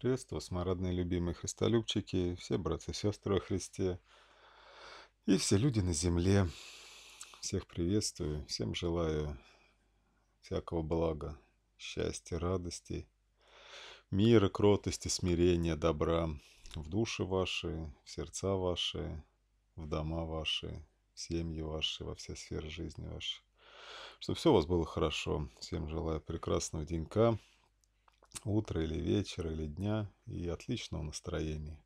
Крест, восмородные любимые христолюбчики, все братья и сестры во Христе и все люди на земле. Всех приветствую, всем желаю всякого блага, счастья, радости, мира, кротости, смирения, добра в души ваши, в сердца ваши, в дома ваши, в семьи ваши, во все сферы жизни вашей, Чтобы все у вас было хорошо. Всем желаю прекрасного денька утро или вечер или дня и отличного настроения.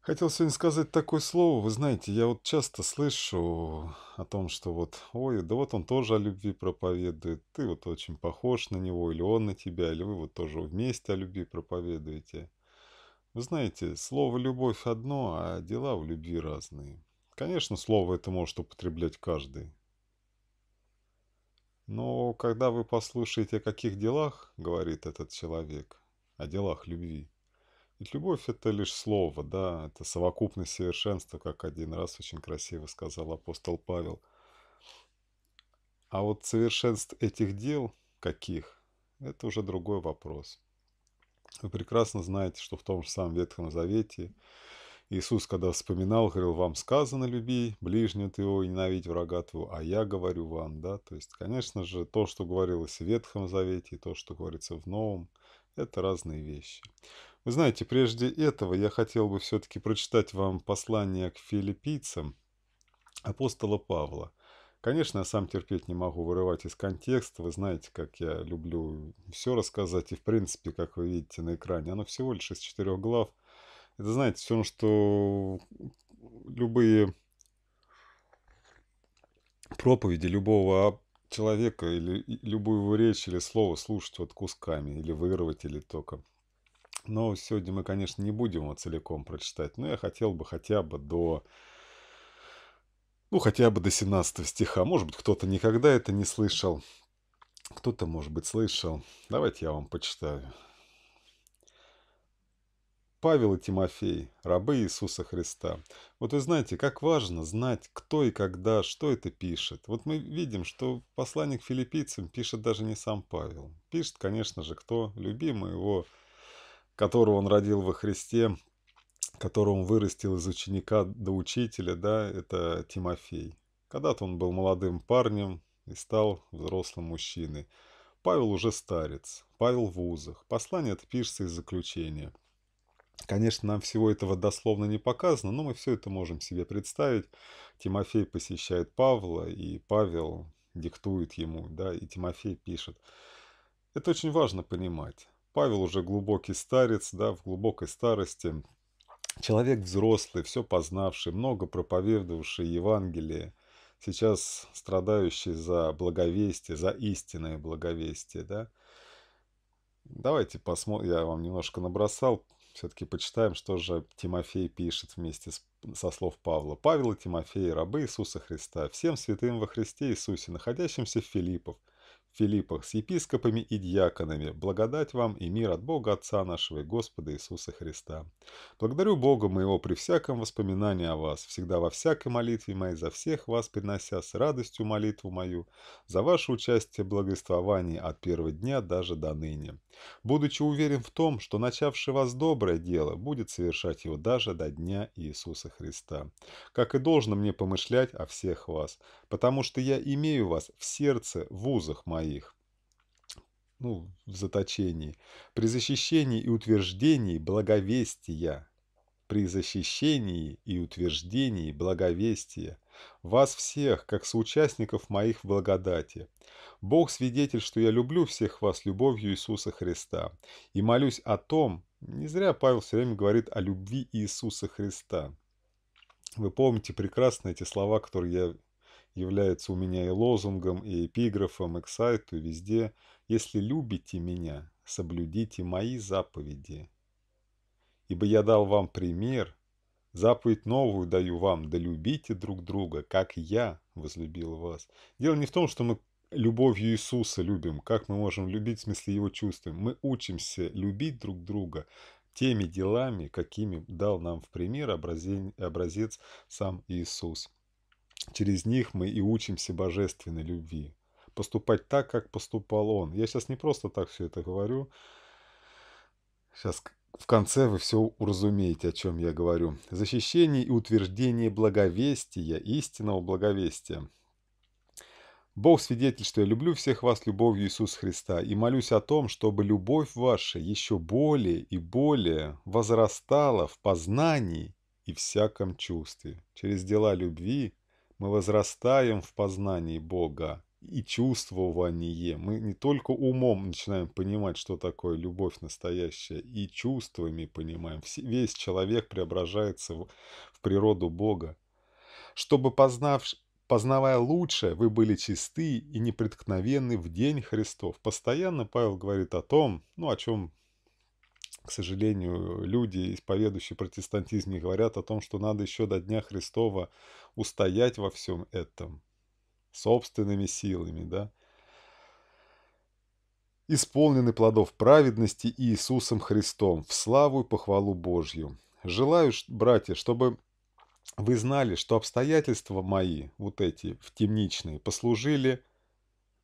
Хотел сегодня сказать такое слово, вы знаете, я вот часто слышу о том, что вот, ой, да вот он тоже о любви проповедует, ты вот очень похож на него, или он на тебя, или вы вот тоже вместе о любви проповедуете. Вы знаете, слово «любовь» одно, а дела в любви разные. Конечно, слово это может употреблять каждый. Но когда вы послушаете, о каких делах говорит этот человек, о делах любви, ведь любовь – это лишь слово, да, это совокупность совершенства, как один раз очень красиво сказал апостол Павел. А вот совершенство этих дел, каких, это уже другой вопрос. Вы прекрасно знаете, что в том же самом Ветхом Завете Иисус, когда вспоминал, говорил, вам сказано, люби ближнего твоего, и ненавидь врага твоего, а я говорю вам, да, то есть, конечно же, то, что говорилось в Ветхом Завете, и то, что говорится в Новом, это разные вещи. Вы знаете, прежде этого я хотел бы все-таки прочитать вам послание к филиппийцам апостола Павла. Конечно, я сам терпеть не могу вырывать из контекста. Вы знаете, как я люблю все рассказать. И, в принципе, как вы видите на экране, оно всего лишь из четырех глав – это, знаете, все равно, что любые проповеди любого человека или любую его речь или слово слушать вот кусками или выигрывать или только. Но сегодня мы, конечно, не будем его целиком прочитать, но я хотел бы хотя бы до ну, хотя бы до 17 стиха. Может быть, кто-то никогда это не слышал, кто-то, может быть, слышал. Давайте я вам почитаю. Павел и Тимофей, рабы Иисуса Христа. Вот вы знаете, как важно знать, кто и когда, что это пишет. Вот мы видим, что посланник филиппийцам пишет даже не сам Павел. Пишет, конечно же, кто? Любимый его, которого он родил во Христе, которого он вырастил из ученика до учителя, да, это Тимофей. Когда-то он был молодым парнем и стал взрослым мужчиной. Павел уже старец, Павел в узах. Послание это пишется из заключения – Конечно, нам всего этого дословно не показано, но мы все это можем себе представить. Тимофей посещает Павла, и Павел диктует ему, да, и Тимофей пишет. Это очень важно понимать. Павел уже глубокий старец, да, в глубокой старости. Человек взрослый, все познавший, много проповедовавший Евангелие, сейчас страдающий за благовестие, за истинное благовестие, да. Давайте посмотрим, я вам немножко набросал все-таки почитаем, что же Тимофей пишет вместе с, со слов Павла. «Павел и Тимофей, рабы Иисуса Христа, всем святым во Христе Иисусе, находящимся в Филиппов, Филиппах, с епископами и диаконами, благодать вам и мир от Бога Отца нашего и Господа Иисуса Христа. Благодарю Бога моего при всяком воспоминании о вас, всегда во всякой молитве моей, за всех вас, принося с радостью молитву мою, за ваше участие в благовествовании от первого дня даже до ныне» будучи уверен в том, что начавший вас доброе дело будет совершать его даже до дня Иисуса Христа. Как и должно мне помышлять о всех вас, потому что я имею вас в сердце в узах моих» ну, в заточении, при защищении и утверждении благовестия, при защищении и утверждении благовестия, вас всех, как соучастников моих в благодати. Бог свидетель, что я люблю всех вас любовью Иисуса Христа. И молюсь о том, не зря Павел все время говорит о любви Иисуса Христа. Вы помните прекрасно эти слова, которые я являются у меня и лозунгом, и эпиграфом, и к сайту, и везде. «Если любите меня, соблюдите мои заповеди, ибо я дал вам пример, Заповедь новую даю вам, да любите друг друга, как я возлюбил вас. Дело не в том, что мы любовью Иисуса любим, как мы можем любить в смысле Его чувством. Мы учимся любить друг друга теми делами, какими дал нам в пример образец, образец сам Иисус. Через них мы и учимся божественной любви. Поступать так, как поступал Он. Я сейчас не просто так все это говорю. Сейчас в конце вы все уразумеете, о чем я говорю. Защищение и утверждение благовестия, истинного благовестия. Бог свидетель, что я люблю всех вас любовью Иисуса Христа и молюсь о том, чтобы любовь ваша еще более и более возрастала в познании и всяком чувстве. Через дела любви мы возрастаем в познании Бога и чувствование. Мы не только умом начинаем понимать, что такое любовь настоящая, и чувствами понимаем. Весь человек преображается в, в природу Бога. Чтобы познав, познавая лучшее, вы были чисты и непреткновенны в день Христов. Постоянно Павел говорит о том, ну, о чем к сожалению, люди, исповедующие протестантизм, не говорят о том, что надо еще до Дня Христова устоять во всем этом собственными силами, да? Исполнены плодов праведности Иисусом Христом в славу и похвалу Божью. Желаю, братья, чтобы вы знали, что обстоятельства мои, вот эти, в темничные, послужили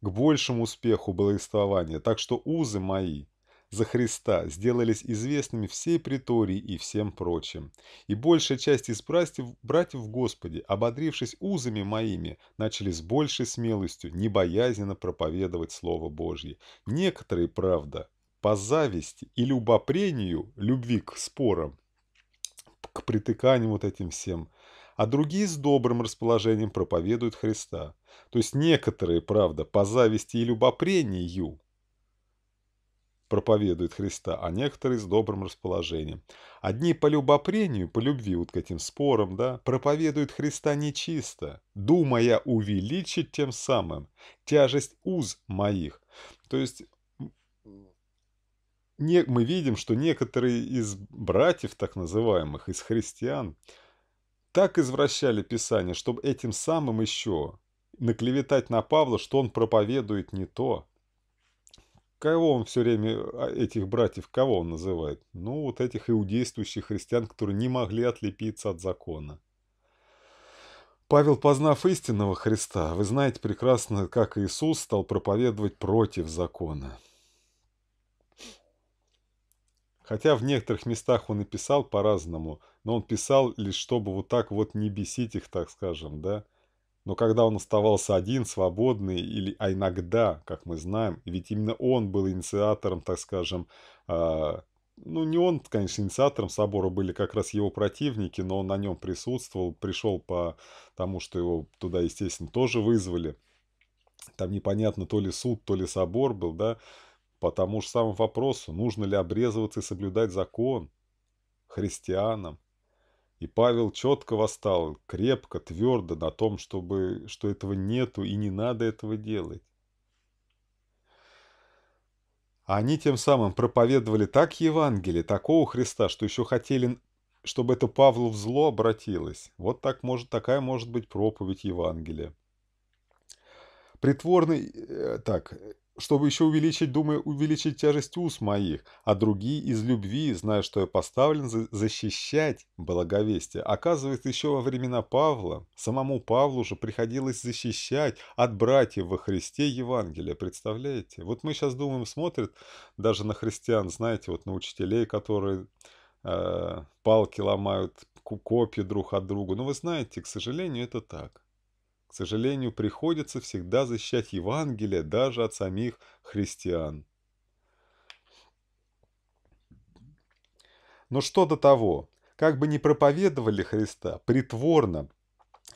к большему успеху благовествования, так что узы мои – за Христа сделались известными всей притории и всем прочим. И большая часть из братьев, братьев Господи, ободрившись узами моими, начали с большей смелостью небоязненно проповедовать Слово Божье. Некоторые, правда, по зависти и любопрению, любви к спорам, к притыканию вот этим всем, а другие с добрым расположением проповедуют Христа. То есть некоторые, правда, по зависти и любопрению, проповедуют Христа, а некоторые с добрым расположением. Одни по любопрению, по любви вот к этим спорам, да, проповедуют Христа нечисто, думая увеличить тем самым тяжесть уз моих. То есть не, мы видим, что некоторые из братьев, так называемых, из христиан, так извращали Писание, чтобы этим самым еще наклеветать на Павла, что он проповедует не то – Кого он все время, а, этих братьев, кого он называет? Ну, вот этих иудействующих христиан, которые не могли отлепиться от закона. Павел, познав истинного Христа, вы знаете прекрасно, как Иисус стал проповедовать против закона. Хотя в некоторых местах он и писал по-разному, но он писал лишь чтобы вот так вот не бесить их, так скажем, да, но когда он оставался один, свободный, или, а иногда, как мы знаем, ведь именно он был инициатором, так скажем, э, ну не он, конечно, инициатором собора были как раз его противники, но он на нем присутствовал, пришел по тому, что его туда, естественно, тоже вызвали. Там непонятно, то ли суд, то ли собор был, да, по тому же самому вопросу, нужно ли обрезываться и соблюдать закон христианам. И Павел четко восстал, крепко, твердо на том, чтобы, что этого нету и не надо этого делать. А они тем самым проповедовали так Евангелие, такого Христа, что еще хотели, чтобы это Павлу в зло обратилось. Вот так может, такая может быть проповедь Евангелия. Притворный, э, так, чтобы еще увеличить, думаю, увеличить тяжесть уз моих, а другие из любви, зная, что я поставлен защищать благовестие. Оказывается, еще во времена Павла, самому Павлу же приходилось защищать от братьев во Христе Евангелие, представляете? Вот мы сейчас думаем, смотрят даже на христиан, знаете, вот на учителей, которые э, палки ломают, копья друг от друга. Но вы знаете, к сожалению, это так. К сожалению, приходится всегда защищать Евангелие даже от самих христиан. Но что до того, как бы ни проповедовали Христа притворно,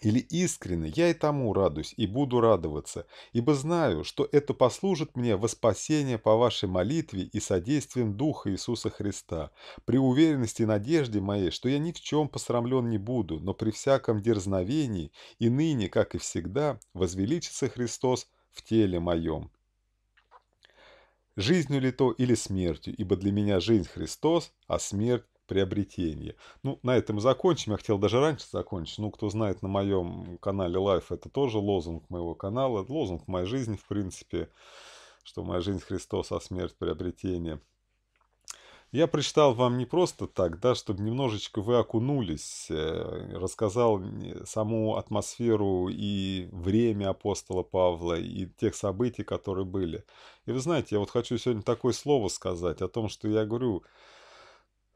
или искренне, я и тому радуюсь и буду радоваться, ибо знаю, что это послужит мне во спасение по вашей молитве и содействием Духа Иисуса Христа, при уверенности и надежде моей, что я ни в чем посрамлен не буду, но при всяком дерзновении и ныне, как и всегда, возвеличится Христос в теле моем. Жизнью ли то или смертью, ибо для меня жизнь Христос, а смерть приобретение. Ну, на этом закончим. Я хотел даже раньше закончить. Ну, кто знает, на моем канале Life это тоже лозунг моего канала. лозунг моей жизни, в принципе, что моя жизнь Христос, а смерть приобретение. Я прочитал вам не просто так, да, чтобы немножечко вы окунулись, э, рассказал саму атмосферу и время апостола Павла, и тех событий, которые были. И вы знаете, я вот хочу сегодня такое слово сказать о том, что я говорю,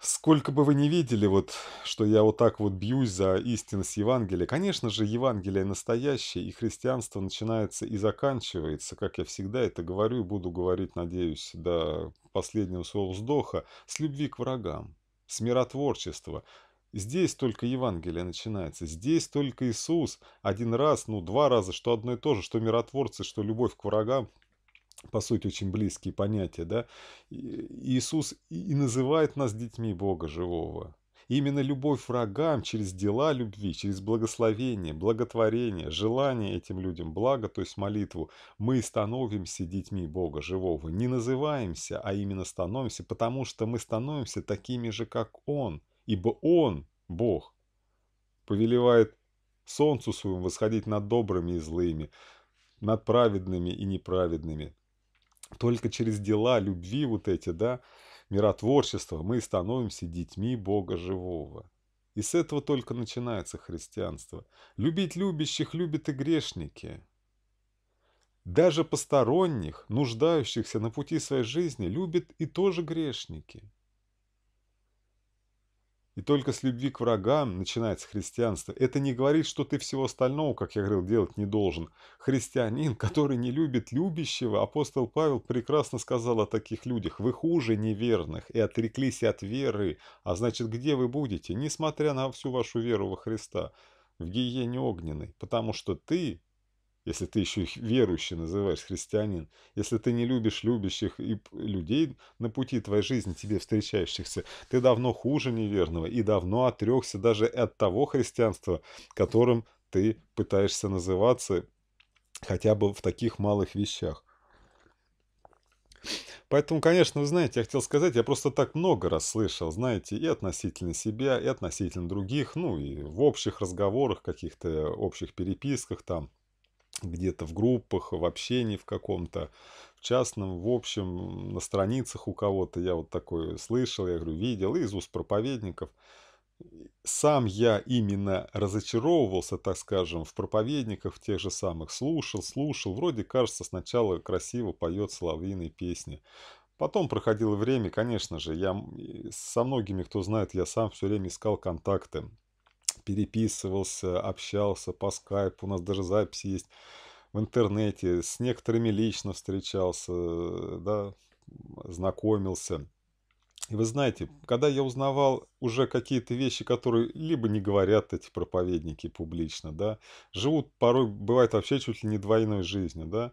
Сколько бы вы ни видели, вот, что я вот так вот бьюсь за истинность Евангелия, конечно же, Евангелие настоящее, и христианство начинается и заканчивается, как я всегда это говорю и буду говорить, надеюсь, до последнего своего вздоха, с любви к врагам, с миротворчества. Здесь только Евангелие начинается, здесь только Иисус один раз, ну два раза, что одно и то же, что миротворцы, что любовь к врагам – по сути, очень близкие понятия, да, Иисус и называет нас детьми Бога живого. Именно любовь врагам через дела любви, через благословение, благотворение, желание этим людям благо, то есть молитву, мы становимся детьми Бога живого. Не называемся, а именно становимся, потому что мы становимся такими же, как Он. Ибо Он, Бог, повелевает солнцу своему восходить над добрыми и злыми, над праведными и неправедными, только через дела любви вот эти, да, миротворчества мы становимся детьми Бога живого. И с этого только начинается христианство. Любить любящих любят и грешники. Даже посторонних, нуждающихся на пути своей жизни, любят и тоже грешники. И только с любви к врагам начинается христианство. Это не говорит, что ты всего остального, как я говорил, делать не должен. Христианин, который не любит любящего, апостол Павел прекрасно сказал о таких людях. Вы хуже неверных и отреклись от веры. А значит, где вы будете, несмотря на всю вашу веру во Христа? В гиене огненной. Потому что ты, если ты еще их верующий называешь, христианин, если ты не любишь любящих и людей на пути твоей жизни тебе встречающихся, ты давно хуже неверного и давно отрекся даже от того христианства, которым ты пытаешься называться хотя бы в таких малых вещах. Поэтому, конечно, вы знаете, я хотел сказать, я просто так много раз слышал, знаете, и относительно себя, и относительно других, ну и в общих разговорах, каких-то общих переписках там, где-то в группах, в общении в каком-то, в частном, в общем, на страницах у кого-то. Я вот такое слышал, я говорю, видел, из уст проповедников. Сам я именно разочаровывался, так скажем, в проповедниках тех же самых. Слушал, слушал. Вроде, кажется, сначала красиво поет соловьиные песни. Потом проходило время, конечно же, я со многими, кто знает, я сам все время искал контакты переписывался, общался по скайпу, у нас даже записи есть в интернете, с некоторыми лично встречался, э, да, знакомился. И вы знаете, когда я узнавал уже какие-то вещи, которые либо не говорят эти проповедники публично, да, живут порой, бывает вообще чуть ли не двойной жизнью, да,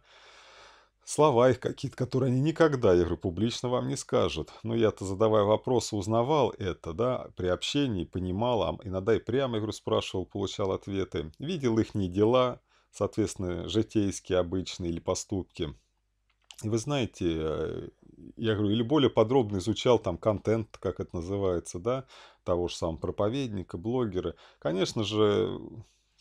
Слова их какие-то, которые они никогда, я говорю, публично вам не скажут. Но я-то, задавая вопросы, узнавал это, да, при общении, понимал, а иногда и прямо, я говорю, спрашивал, получал ответы. Видел их не дела, соответственно, житейские обычные или поступки. И вы знаете, э, я говорю, или более подробно изучал там контент, как это называется, да, того же самого проповедника, блогера. Конечно же,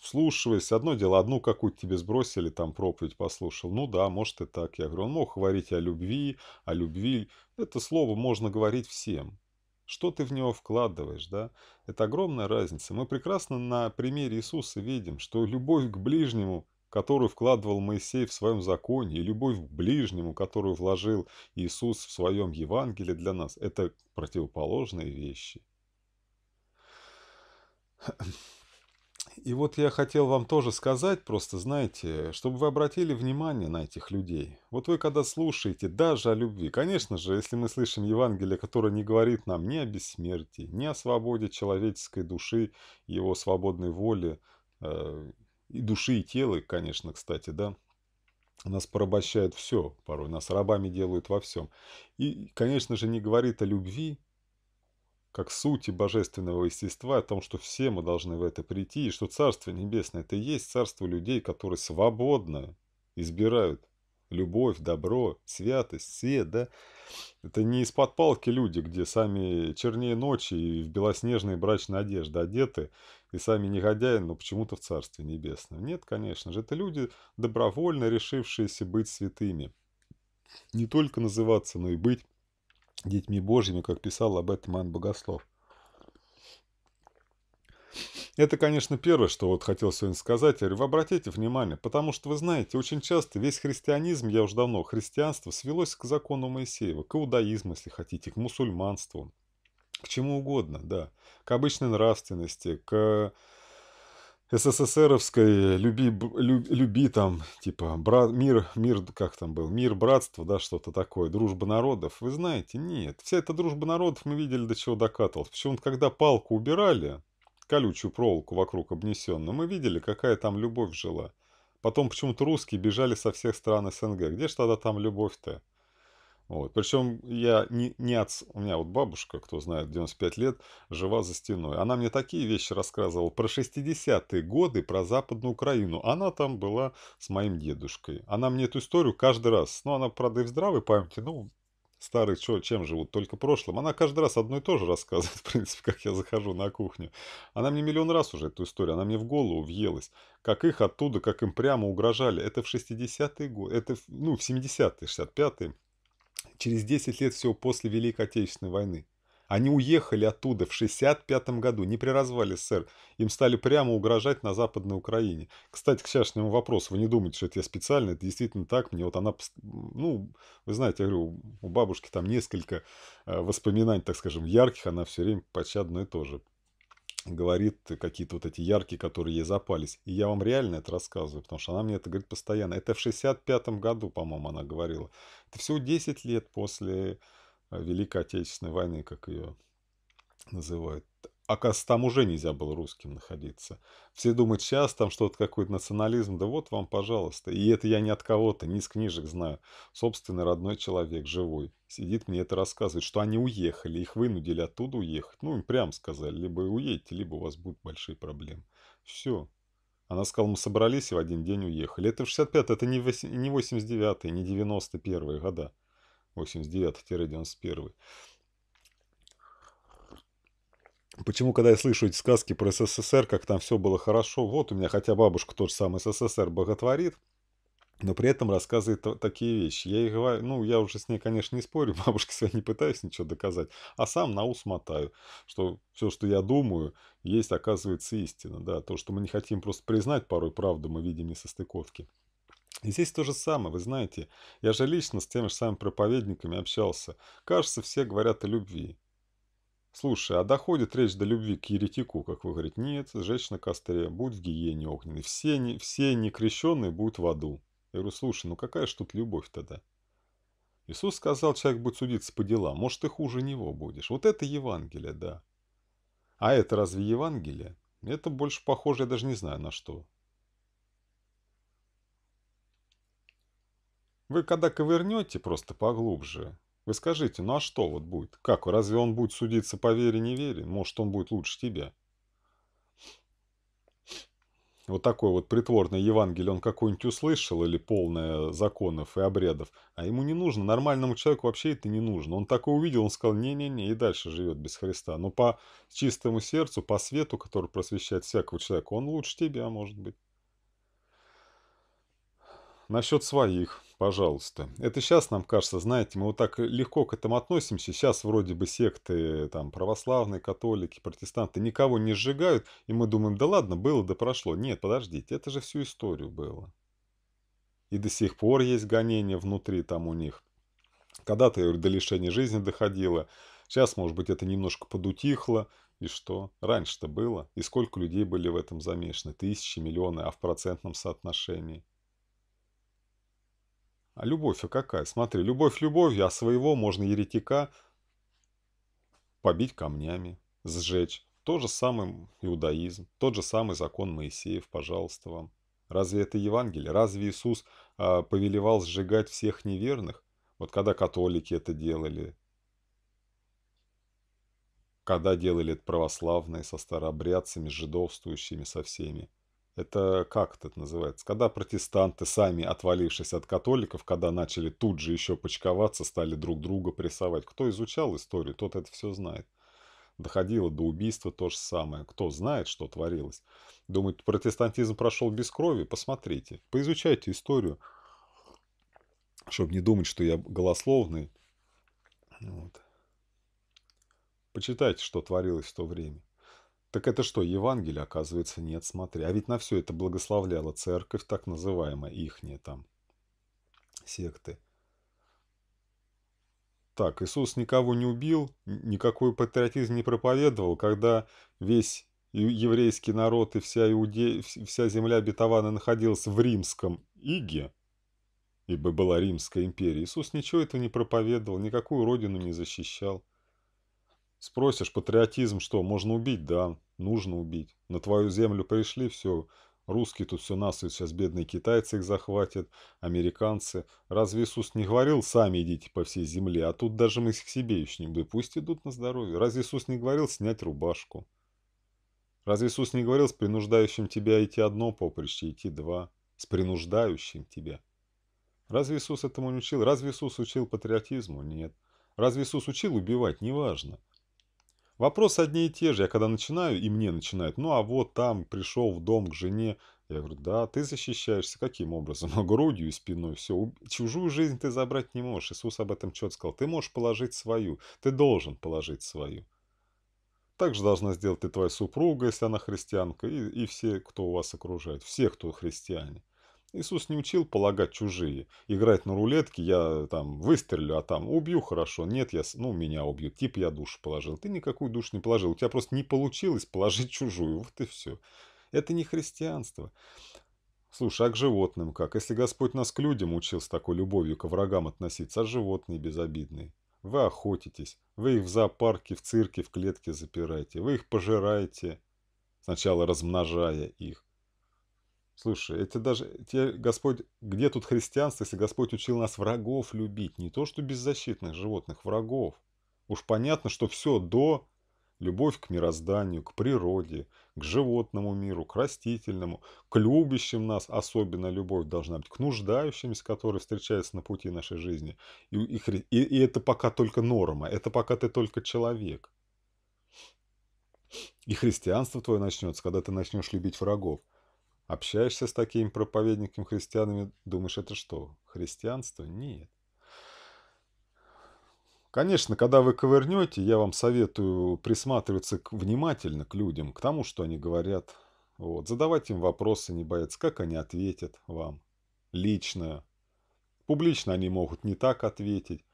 вслушиваясь, одно дело, одну какую-то тебе сбросили, там проповедь послушал. Ну да, может и так. Я говорю, он мог говорить о любви, о любви. Это слово можно говорить всем. Что ты в него вкладываешь, да? Это огромная разница. Мы прекрасно на примере Иисуса видим, что любовь к ближнему, которую вкладывал Моисей в своем законе, и любовь к ближнему, которую вложил Иисус в своем Евангелии для нас, это противоположные вещи. И вот я хотел вам тоже сказать, просто знаете, чтобы вы обратили внимание на этих людей. Вот вы когда слушаете даже о любви, конечно же, если мы слышим Евангелие, которое не говорит нам ни о бессмертии, ни о свободе человеческой души, его свободной воли, э, и души, и тела, конечно, кстати, да, нас порабощает все порой, нас рабами делают во всем. И, конечно же, не говорит о любви, как сути божественного естества, о том, что все мы должны в это прийти, и что Царство Небесное – это и есть царство людей, которые свободно избирают любовь, добро, святость, все, да? Это не из-под палки люди, где сами чернее ночи и в белоснежные брачные одежды одеты, и сами негодяи, но почему-то в Царстве Небесном. Нет, конечно же, это люди, добровольно решившиеся быть святыми. Не только называться, но и быть детьми Божьими, как писал об этом Иоанн Богослов. Это, конечно, первое, что вот хотел сегодня сказать. Я говорю, вы обратите внимание, потому что, вы знаете, очень часто весь христианизм, я уже давно, христианство свелось к закону Моисеева, к иудаизму, если хотите, к мусульманству, к чему угодно, да, к обычной нравственности, к СССРовской «люби, люби там, типа, брат, мир, мир, как там был, мир, братство, да, что-то такое, дружба народов, вы знаете, нет. Вся эта дружба народов мы видели, до чего докатывалась. Причем, когда палку убирали, колючую проволоку вокруг обнесенную, мы видели, какая там любовь жила. Потом почему-то русские бежали со всех стран СНГ. Где ж тогда там любовь-то? Вот. Причем я не, не от... У меня вот бабушка, кто знает, 95 лет, жива за стеной. Она мне такие вещи рассказывала про 60-е годы, про Западную Украину. Она там была с моим дедушкой. Она мне эту историю каждый раз... Ну, она, правда, и в здравой памяти, ну, старые чё, чем живут, только прошлым. Она каждый раз одно и то же рассказывает, в принципе, как я захожу на кухню. Она мне миллион раз уже эту историю, она мне в голову въелась. Как их оттуда, как им прямо угрожали. Это в 60-е годы, это, ну, в 70-е, 65-е через 10 лет всего после Великой Отечественной войны. Они уехали оттуда в 65 году, не при развале СССР. Им стали прямо угрожать на Западной Украине. Кстати, к вчерашнему вопросу. Вы не думаете, что это я специально? Это действительно так. Мне вот она... Ну, вы знаете, я говорю, у бабушки там несколько э, воспоминаний, так скажем, ярких. Она все время почти одно и то же говорит какие-то вот эти яркие, которые ей запались. И я вам реально это рассказываю, потому что она мне это говорит постоянно. Это в 65-м году, по-моему, она говорила. Это всего 10 лет после э, Великой Отечественной войны, как ее называют. Оказывается, а там уже нельзя было русским находиться. Все думают, сейчас там что-то, какой-то национализм. Да вот вам, пожалуйста. И это я не от кого-то, не из книжек знаю. Собственный родной человек, живой, сидит мне это рассказывает, что они уехали, их вынудили оттуда уехать. Ну, им прям сказали, либо уедете, либо у вас будут большие проблемы. Все. Она сказала, мы собрались и в один день уехали. Это в 65 это не 89-е, не 91-е года. 89-91. Почему, когда я слышу эти сказки про СССР, как там все было хорошо, вот у меня, хотя бабушка тот же самый СССР боготворит, но при этом рассказывает такие вещи. Я ей говорю, ну, я уже с ней, конечно, не спорю, бабушке своей не пытаюсь ничего доказать, а сам на ус мотаю, что все, что я думаю, есть, оказывается, истина. Да, то, что мы не хотим просто признать, порой правду мы видим несостыковки. И здесь то же самое, вы знаете, я же лично с теми же самыми проповедниками общался. Кажется, все говорят о любви. Слушай, а доходит речь до любви к еретику, как вы говорите? Нет, сжечь на костре, будь в гиене огненной. Все, не, все некрещенные будут в аду. Я говорю, слушай, ну какая ж тут любовь тогда? Иисус сказал, человек будет судиться по делам. Может, ты хуже него будешь. Вот это Евангелие, да. А это разве Евангелие? Это больше похоже, я даже не знаю на что. Вы когда ковырнете просто поглубже, вы скажите, ну а что вот будет? Как, разве он будет судиться по вере, не вере? Может, он будет лучше тебя? Вот такой вот притворный Евангелие он какой-нибудь услышал или полное законов и обрядов, а ему не нужно, нормальному человеку вообще это не нужно. Он такое увидел, он сказал, не-не-не, и дальше живет без Христа. Но по чистому сердцу, по свету, который просвещает всякого человека, он лучше тебя, может быть. Насчет своих. Пожалуйста. Это сейчас нам кажется, знаете, мы вот так легко к этому относимся. Сейчас вроде бы секты, там, православные, католики, протестанты никого не сжигают, и мы думаем, да ладно, было да прошло. Нет, подождите, это же всю историю было. И до сих пор есть гонения внутри там у них. Когда-то, я говорю, до лишения жизни доходило. Сейчас, может быть, это немножко подутихло. И что? Раньше-то было. И сколько людей были в этом замешаны? Тысячи, миллионы, а в процентном соотношении – а любовь-то а какая? Смотри, любовь любовь, а своего можно еретика побить камнями, сжечь. То же самый иудаизм, тот же самый закон Моисеев, пожалуйста вам. Разве это Евангелие? Разве Иисус а, повелевал сжигать всех неверных? Вот когда католики это делали, когда делали это православные со старообрядцами, с жидовствующими, со всеми – это как это называется? Когда протестанты, сами отвалившись от католиков, когда начали тут же еще почковаться, стали друг друга прессовать. Кто изучал историю, тот это все знает. Доходило до убийства то же самое. Кто знает, что творилось. Думает, протестантизм прошел без крови? Посмотрите, поизучайте историю. Чтобы не думать, что я голословный. Вот. Почитайте, что творилось в то время. Так это что, Евангелие, оказывается, нет, смотри. А ведь на все это благословляла церковь, так называемая, ихняя там, секты. Так, Иисус никого не убил, никакой патриотизм не проповедовал, когда весь еврейский народ и вся, иуде... вся земля обетована находилась в римском иге, ибо была Римская империя. Иисус ничего этого не проповедовал, никакую родину не защищал. Спросишь, патриотизм что, можно убить? Да, нужно убить. На твою землю пришли, все, русские тут все нас, сейчас бедные китайцы их захватят, американцы. Разве Иисус не говорил, сами идите по всей земле, а тут даже мы их к себе еще не будем, пусть идут на здоровье. Разве Иисус не говорил снять рубашку? Разве Иисус не говорил с принуждающим тебя идти одно поприще, идти два? С принуждающим тебя. Разве Иисус этому не учил? Разве Иисус учил патриотизму? Нет. Разве Иисус учил убивать? Неважно. Вопрос одни и те же. Я когда начинаю, и мне начинают, ну а вот там пришел в дом к жене. Я говорю, да, ты защищаешься каким образом? Грудью и спиной. Все, чужую жизнь ты забрать не можешь. Иисус об этом четко сказал. Ты можешь положить свою. Ты должен положить свою. Так же должна сделать и твоя супруга, если она христианка, и, и все, кто у вас окружает. Все, кто христиане. Иисус не учил полагать чужие. Играть на рулетке, я там выстрелю, а там убью, хорошо. Нет, я, ну, меня убьют. Тип, я душу положил. Ты никакую душу не положил. У тебя просто не получилось положить чужую. Вот и все. Это не христианство. Слушай, а к животным как? Если Господь нас к людям учил с такой любовью к врагам относиться, а животные безобидные? Вы охотитесь, вы их в зоопарке, в цирке, в клетке запираете, вы их пожираете, сначала размножая их. Слушай, это даже те, Господь, где тут христианство, если Господь учил нас врагов любить, не то что беззащитных животных, врагов. Уж понятно, что все до любовь к мирозданию, к природе, к животному миру, к растительному, к любящим нас особенно любовь должна быть, к нуждающимся, которые встречаются на пути нашей жизни. И, и, и, и это пока только норма, это пока ты только человек. И христианство твое начнется, когда ты начнешь любить врагов. Общаешься с такими проповедниками христианами думаешь, это что, христианство? Нет. Конечно, когда вы ковырнете, я вам советую присматриваться к, внимательно к людям, к тому, что они говорят. Вот. Задавать им вопросы, не бояться, как они ответят вам. Лично. Публично они могут не так ответить.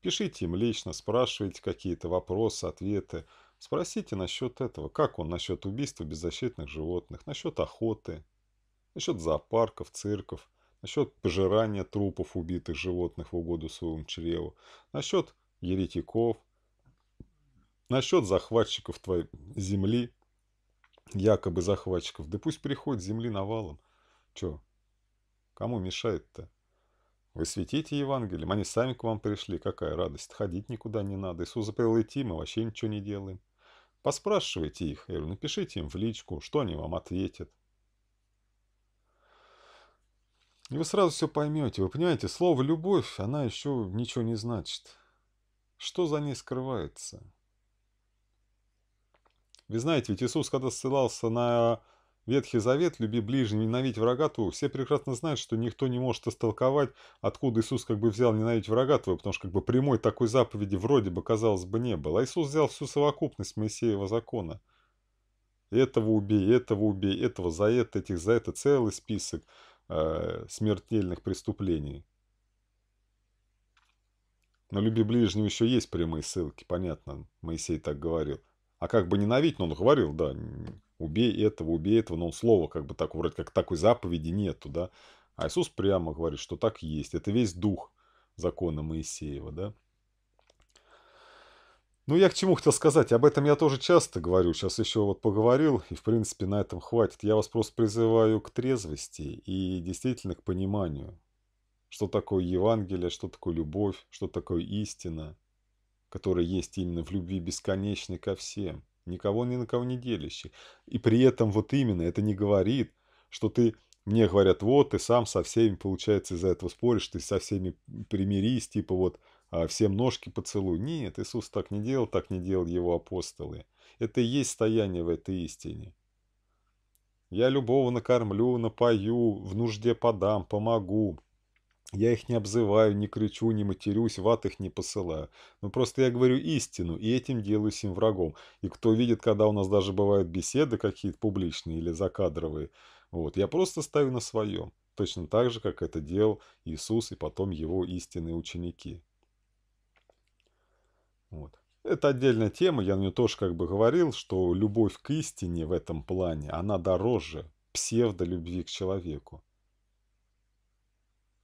Пишите им лично, спрашивайте какие-то вопросы, ответы. Спросите насчет этого, как он насчет убийства беззащитных животных, насчет охоты, насчет зоопарков, цирков, насчет пожирания трупов убитых животных в угоду своему чреву, насчет еретиков, насчет захватчиков твоей земли, якобы захватчиков. Да пусть приходит земли навалом. Че, кому мешает-то? Вы светите Евангелием, они сами к вам пришли, какая радость. Ходить никуда не надо. Иисус запрел идти, мы вообще ничего не делаем. Поспрашивайте их или напишите им в личку, что они вам ответят. И вы сразу все поймете. Вы понимаете, слово «любовь», она еще ничего не значит. Что за ней скрывается? Вы знаете, ведь Иисус, когда ссылался на Ветхий Завет «люби ближний, ненавидь врага твоего» все прекрасно знают, что никто не может истолковать, откуда Иисус как бы взял ненавидь врага твоего, потому что как бы прямой такой заповеди вроде бы, казалось бы, не было. А Иисус взял всю совокупность Моисеева закона. Этого убей, этого убей, этого за это, этих за это. Целый список э, смертельных преступлений. Но «люби ближнего» еще есть прямые ссылки, понятно, Моисей так говорил. А как бы ненавидь, но ну, он говорил, да, убей этого, убей этого, но ну, он слова как бы так, вроде как такой заповеди нету, да. А Иисус прямо говорит, что так есть. Это весь дух закона Моисеева, да. Ну, я к чему хотел сказать. Об этом я тоже часто говорю. Сейчас еще вот поговорил, и, в принципе, на этом хватит. Я вас просто призываю к трезвости и действительно к пониманию, что такое Евангелие, что такое любовь, что такое истина, которая есть именно в любви бесконечной ко всем – никого ни на кого не делящий. И при этом вот именно это не говорит, что ты мне говорят, вот, ты сам со всеми, получается, из-за этого споришь, ты со всеми примирись, типа вот, а, всем ножки поцелуй. Нет, Иисус так не делал, так не делал его апостолы. Это и есть стояние в этой истине. Я любого накормлю, напою, в нужде подам, помогу. Я их не обзываю, не кричу, не матерюсь, в ад их не посылаю. Но ну, просто я говорю истину, и этим делаюсь им врагом. И кто видит, когда у нас даже бывают беседы какие-то публичные или закадровые, вот, я просто стою на своем. Точно так же, как это делал Иисус и потом его истинные ученики. Вот. Это отдельная тема, я на нее тоже как бы говорил, что любовь к истине в этом плане, она дороже псевдолюбви к человеку.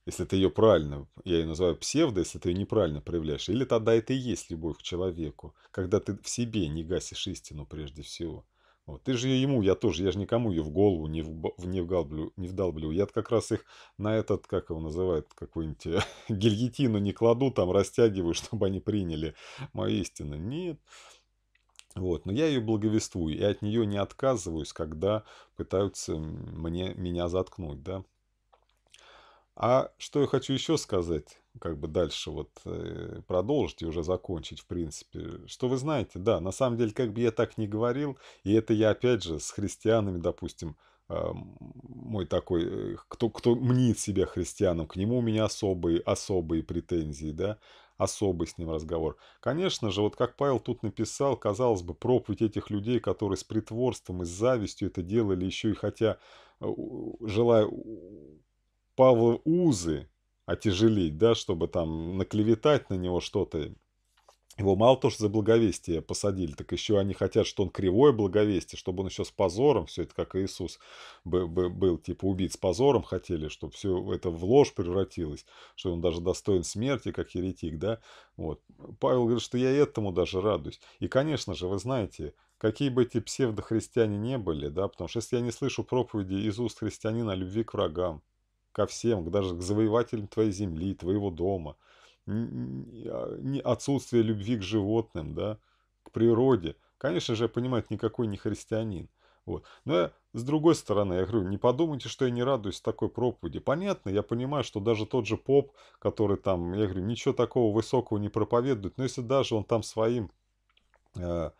Если ты ее правильно, я ее называю псевдо, если ты ее неправильно проявляешь. Или тогда это и есть любовь к человеку, когда ты в себе не гасишь истину прежде всего. Вот. Ты же ее ему, я тоже, я же никому ее в голову не, в, не, вгалблю, не вдалблю. Я как раз их на этот, как его называют, какую-нибудь гильотину не кладу, там растягиваю, чтобы они приняли мою истину. Нет. Вот. Но я ее благовествую и от нее не отказываюсь, когда пытаются мне, меня заткнуть. Да? А что я хочу еще сказать, как бы дальше вот э, продолжить и уже закончить, в принципе, что вы знаете, да, на самом деле, как бы я так не говорил, и это я опять же с христианами, допустим, а, мой такой, э, кто, кто мнит себя христианом, к нему у меня особые, особые претензии, да, особый с ним разговор. Конечно же, вот как Павел тут написал, казалось бы, проповедь этих людей, которые с притворством и с завистью это делали еще и хотя, э, желая Павлы Узы отяжелить, да, чтобы там наклеветать на него что-то. Его мало то, что за благовестие посадили, так еще они хотят, что он кривое благовестие, чтобы он еще с позором, все это как Иисус был, типа убит с позором хотели, чтобы все это в ложь превратилось, что он даже достоин смерти, как еретик, да. Вот. Павел говорит, что я этому даже радуюсь. И, конечно же, вы знаете, какие бы эти псевдохристиане не были, да, потому что если я не слышу проповеди из уст христианина о любви к врагам, ко всем, даже к завоевателям твоей земли, твоего дома. А, отсутствие любви к животным, да, к природе. Конечно же, я понимаю, это никакой не христианин. Вот. Но я, с другой стороны, я говорю, не подумайте, что я не радуюсь такой проповеди. Понятно, я понимаю, что даже тот же поп, который там, я говорю, ничего такого высокого не проповедует, но если даже он там своим э,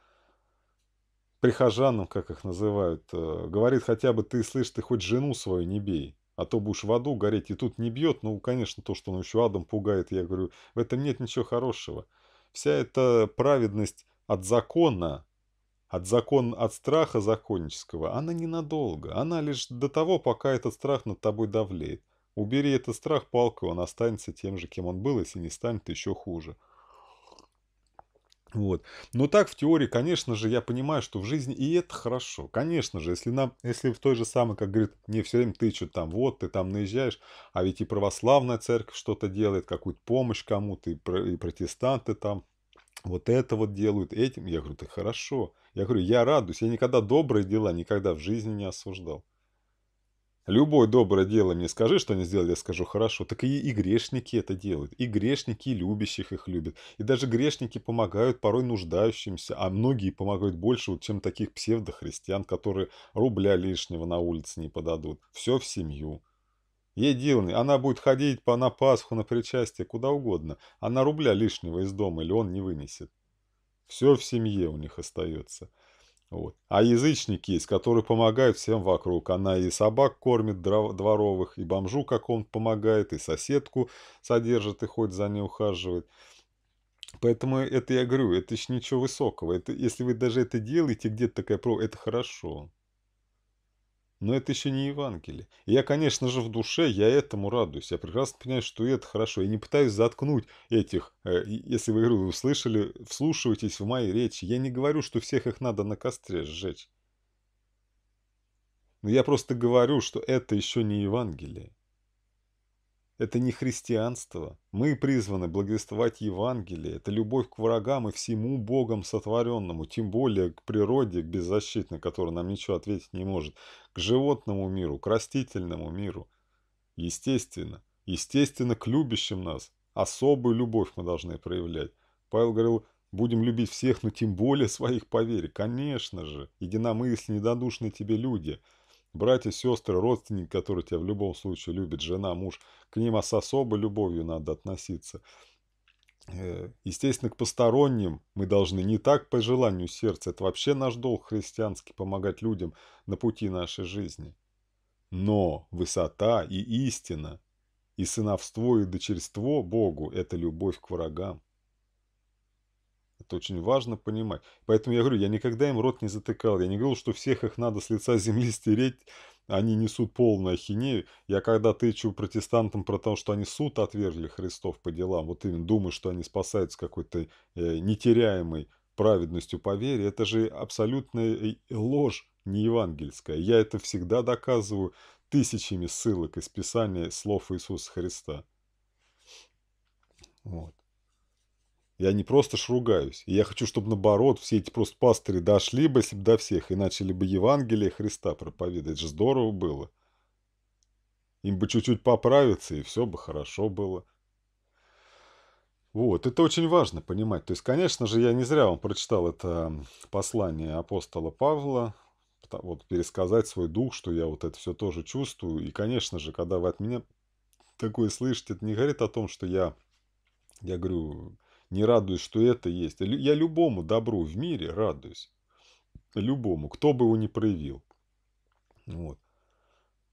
прихожанам, как их называют, э, говорит хотя бы ты, слышишь, ты хоть жену свою не бей, а то будешь в аду гореть, и тут не бьет, ну, конечно, то, что он еще адом пугает, я говорю, в этом нет ничего хорошего. Вся эта праведность от закона, от закона, от страха законнического, она ненадолго, она лишь до того, пока этот страх над тобой давлеет. Убери этот страх палкой, он останется тем же, кем он был, если не станет еще хуже. Вот. Но так в теории, конечно же, я понимаю, что в жизни и это хорошо. Конечно же, если, нам, если в той же самой, как говорит, мне все время тычут там, вот ты там наезжаешь, а ведь и православная церковь что-то делает, какую-то помощь кому-то, и, и протестанты там вот это вот делают, этим. Я говорю, ты хорошо. Я говорю, я радуюсь, я никогда добрые дела никогда в жизни не осуждал. Любое доброе дело мне скажи, что они сделали, я скажу хорошо. Так и, и грешники это делают. И грешники и любящих их любят. И даже грешники помогают порой нуждающимся, а многие помогают больше, чем таких псевдохристиан, которые рубля лишнего на улице не подадут. Все в семью. Ей деланный, она будет ходить по, на Пасху, на причастие, куда угодно. Она рубля лишнего из дома или он не вынесет. Все в семье у них остается. Вот. А язычники, есть, который помогает всем вокруг. Она и собак кормит дворовых, и бомжу какому-то помогает, и соседку содержит, и хоть за ней ухаживает. Поэтому это я говорю, это еще ничего высокого. Это, если вы даже это делаете, где-то такая про, это хорошо. Но это еще не Евангелие. И я, конечно же, в душе, я этому радуюсь. Я прекрасно понимаю, что это хорошо. Я не пытаюсь заткнуть этих, э, если вы игру услышали, вслушивайтесь в мои речи. Я не говорю, что всех их надо на костре сжечь. Но я просто говорю, что это еще не Евангелие. Это не христианство. Мы призваны благовествовать Евангелие. Это любовь к врагам и всему Богом сотворенному, тем более к природе, к беззащитной, которая нам ничего ответить не может, к животному миру, к растительному миру. Естественно. Естественно, к любящим нас. Особую любовь мы должны проявлять. Павел говорил, будем любить всех, но тем более своих по вере. Конечно же, единомысль, недодушные тебе люди – Братья, сестры, родственники, которые тебя в любом случае любят, жена, муж, к ним с особой любовью надо относиться. Э, естественно, к посторонним мы должны не так по желанию сердца. Это вообще наш долг христианский, помогать людям на пути нашей жизни. Но высота и истина, и сыновство, и дочерство Богу – это любовь к врагам. Это очень важно понимать. Поэтому я говорю, я никогда им рот не затыкал. Я не говорил, что всех их надо с лица земли стереть. Они несут полную ахинею. Я когда тычу протестантам про то, что они суд отвергли Христов по делам, вот именно думаю, что они спасаются какой-то э, нетеряемой праведностью по вере, это же абсолютная э, ложь не евангельская. Я это всегда доказываю тысячами ссылок из Писания слов Иисуса Христа. Вот. Я не просто ж ругаюсь. И я хочу, чтобы наоборот, все эти просто пастыри дошли бы, если бы до всех, и начали бы Евангелие Христа проповедовать. Это же здорово было. Им бы чуть-чуть поправиться, и все бы хорошо было. Вот, это очень важно понимать. То есть, конечно же, я не зря вам прочитал это послание апостола Павла, вот пересказать свой дух, что я вот это все тоже чувствую. И, конечно же, когда вы от меня такое слышите, это не говорит о том, что я, я говорю, не радуюсь, что это есть. Я любому добру в мире радуюсь. Любому, кто бы его ни проявил. Вот.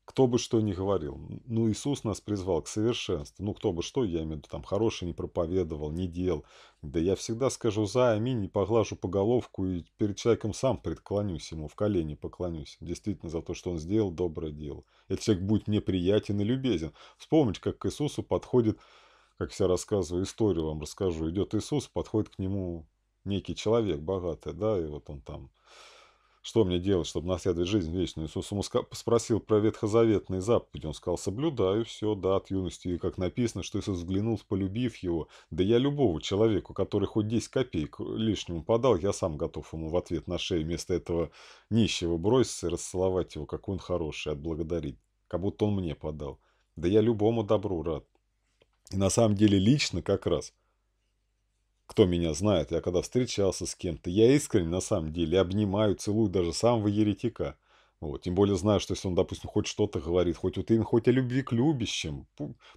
Кто бы что ни говорил. Ну, Иисус нас призвал к совершенству. Ну, кто бы что, я имею в виду, там, хороший не проповедовал, не делал. Да я всегда скажу за, аминь, и поглажу по головку, и перед человеком сам предклонюсь ему, в колени поклонюсь. Действительно, за то, что он сделал доброе дело. Этот человек будет мне приятен и любезен. Вспомните, как к Иисусу подходит как я рассказываю, историю вам расскажу. Идет Иисус, подходит к нему некий человек богатый, да, и вот он там, что мне делать, чтобы наследовать жизнь вечную? Иисус ему спросил про ветхозаветные заповеди, он сказал, соблюдаю все, да, от юности, и как написано, что Иисус взглянул, полюбив его, да я любого человеку, который хоть 10 копеек лишнему подал, я сам готов ему в ответ на шею вместо этого нищего броситься и расцеловать его, какой он хороший, отблагодарить, как будто он мне подал. Да я любому добру рад. И на самом деле лично как раз, кто меня знает, я когда встречался с кем-то, я искренне на самом деле обнимаю, целую даже самого еретика. Вот. Тем более знаю, что если он, допустим, хоть что-то говорит, хоть вот именно хоть о любви к любящим,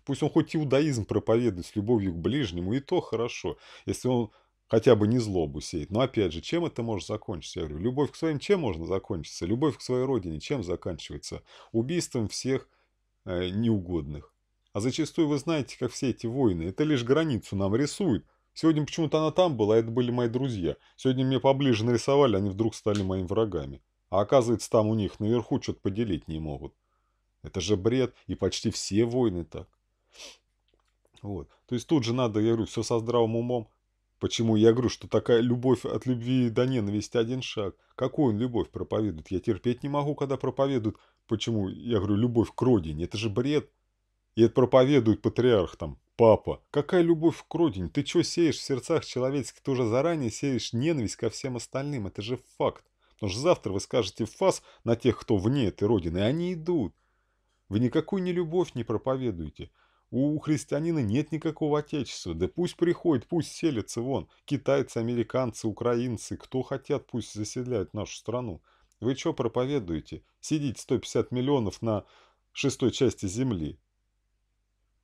пусть он хоть иудаизм проповедует с любовью к ближнему, и то хорошо. Если он хотя бы не злобу сеет Но опять же, чем это может закончиться? Я говорю, любовь к своим чем можно закончиться? Любовь к своей родине чем заканчивается? Убийством всех э, неугодных. А зачастую вы знаете, как все эти войны, это лишь границу нам рисует. Сегодня почему-то она там была, а это были мои друзья. Сегодня мне поближе нарисовали, они вдруг стали моими врагами. А оказывается, там у них наверху что-то поделить не могут. Это же бред, и почти все войны так. Вот. То есть тут же надо, я говорю, все со здравым умом. Почему я говорю, что такая любовь от любви до ненависти один шаг? Какую он любовь проповедует? Я терпеть не могу, когда проповедуют. Почему я говорю, любовь к родине? Это же бред. И это проповедует патриарх там. Папа, какая любовь к родине? Ты что сеешь в сердцах человеческих? Ты уже заранее сеешь ненависть ко всем остальным. Это же факт. Потому что завтра вы скажете фас на тех, кто вне этой родины, и они идут. Вы никакую не любовь не проповедуете. У христианина нет никакого отечества. Да пусть приходит, пусть селятся вон. Китайцы, американцы, украинцы, кто хотят, пусть заселяют нашу страну. Вы что проповедуете? Сидеть 150 миллионов на шестой части земли.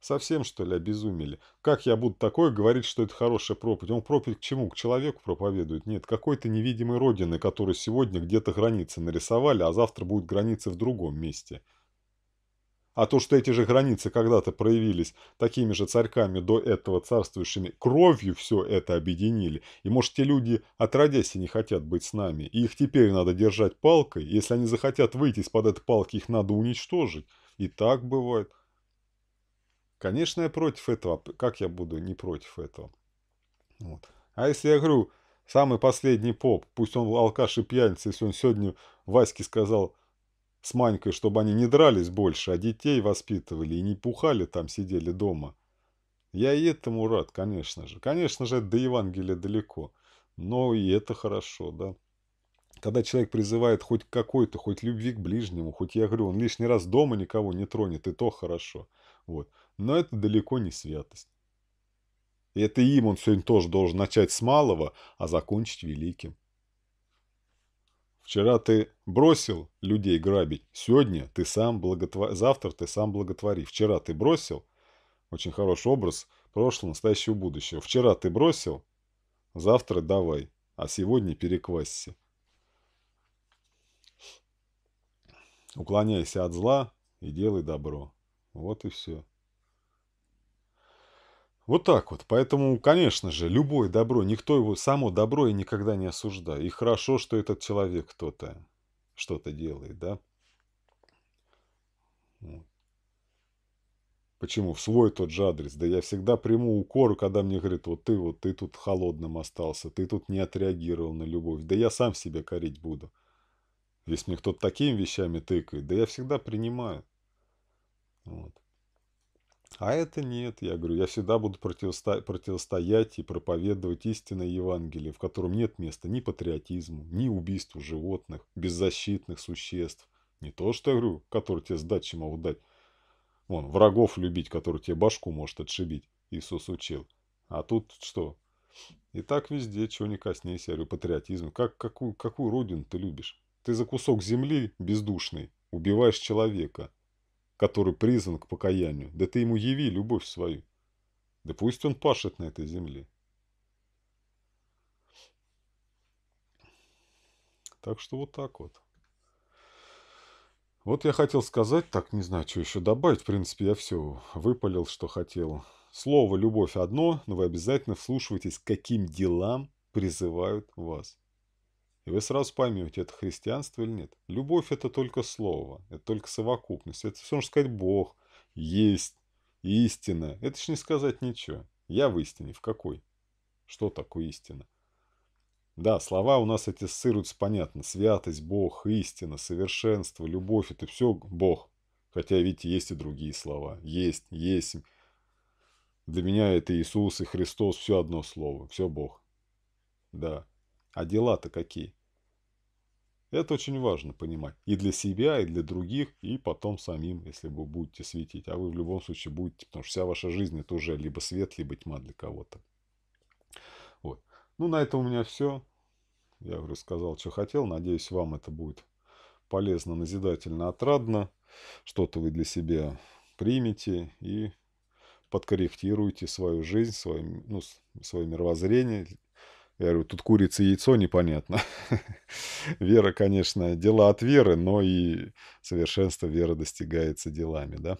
Совсем, что ли, обезумели? Как я буду такое говорить, что это хорошая проповедь? Он проповедь к чему? К человеку проповедует? Нет, какой-то невидимой родины, которую сегодня где-то границы нарисовали, а завтра будут границы в другом месте. А то, что эти же границы когда-то проявились такими же царьками до этого царствующими, кровью все это объединили. И, может, те люди отродясь и не хотят быть с нами, и их теперь надо держать палкой. Если они захотят выйти из-под этой палки, их надо уничтожить. И так бывает. Конечно, я против этого. Как я буду не против этого? Вот. А если я говорю, самый последний поп, пусть он алкаш и пьяница, если он сегодня Ваське сказал с Манькой, чтобы они не дрались больше, а детей воспитывали и не пухали там, сидели дома. Я и этому рад, конечно же. Конечно же, это до Евангелия далеко. Но и это хорошо, да. Когда человек призывает хоть какой-то, хоть любви к ближнему, хоть, я говорю, он лишний раз дома никого не тронет, и то хорошо. Вот но это далеко не святость. И это им он сегодня тоже должен начать с малого, а закончить великим. Вчера ты бросил людей грабить, сегодня ты сам благотвори, завтра ты сам благотвори. Вчера ты бросил, очень хороший образ прошлого, настоящего, будущего. Вчера ты бросил, завтра давай, а сегодня переквасься. Уклоняйся от зла и делай добро. Вот и все. Вот так вот. Поэтому, конечно же, любое добро, никто его, само добро и никогда не осуждает. И хорошо, что этот человек кто-то что-то делает, да? Почему? В свой тот же адрес. Да я всегда приму укор, когда мне говорят, вот ты вот, ты тут холодным остался, ты тут не отреагировал на любовь. Да я сам себя корить буду. Если мне кто-то такими вещами тыкает, да я всегда принимаю. Вот. А это нет, я говорю, я всегда буду противосто... противостоять и проповедовать истинное Евангелие, в котором нет места ни патриотизму, ни убийству животных, беззащитных существ. Не то, что я говорю, которые тебе сдачи могут дать. Вон, врагов любить, которые тебе башку может отшибить. Иисус учил. А тут что? И так везде, чего не коснись, я говорю, патриотизм. Как, какую, какую родину ты любишь? Ты за кусок земли бездушный убиваешь человека – который призван к покаянию. Да ты ему яви любовь свою. Да пусть он пашет на этой земле. Так что вот так вот. Вот я хотел сказать, так не знаю, что еще добавить. В принципе, я все выпалил, что хотел. Слово «любовь» одно, но вы обязательно вслушивайтесь, к каким делам призывают вас. И вы сразу поймете, это христианство или нет. Любовь – это только слово, это только совокупность. Это все нужно сказать «Бог», «Есть», «Истина». Это ж не сказать ничего. Я в истине. В какой? Что такое истина? Да, слова у нас эти ассоциируются, понятно. Святость, Бог, истина, совершенство, любовь – это все Бог. Хотя, видите, есть и другие слова. Есть, есть. Для меня это Иисус и Христос – все одно слово, все Бог. Да. А дела-то какие? Это очень важно понимать. И для себя, и для других, и потом самим, если вы будете светить. А вы в любом случае будете, потому что вся ваша жизнь это уже либо свет, либо тьма для кого-то. Вот. Ну, на этом у меня все. Я уже сказал, что хотел. Надеюсь, вам это будет полезно, назидательно, отрадно. Что-то вы для себя примете и подкорректируете свою жизнь, свое, ну, свое мировоззрение, я говорю, тут курица и яйцо непонятно. Вера, конечно, дела от веры, но и совершенство веры достигается делами, да.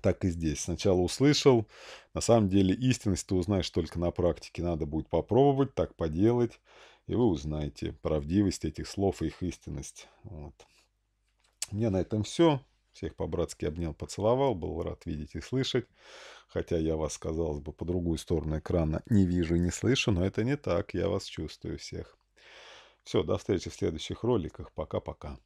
Так и здесь. Сначала услышал. На самом деле истинность ты узнаешь только на практике. Надо будет попробовать, так поделать, и вы узнаете правдивость этих слов и их истинность. Вот. У меня на этом все. Всех по-братски обнял, поцеловал, был рад видеть и слышать. Хотя я вас, казалось бы, по другую сторону экрана не вижу и не слышу, но это не так, я вас чувствую всех. Все, до встречи в следующих роликах. Пока-пока.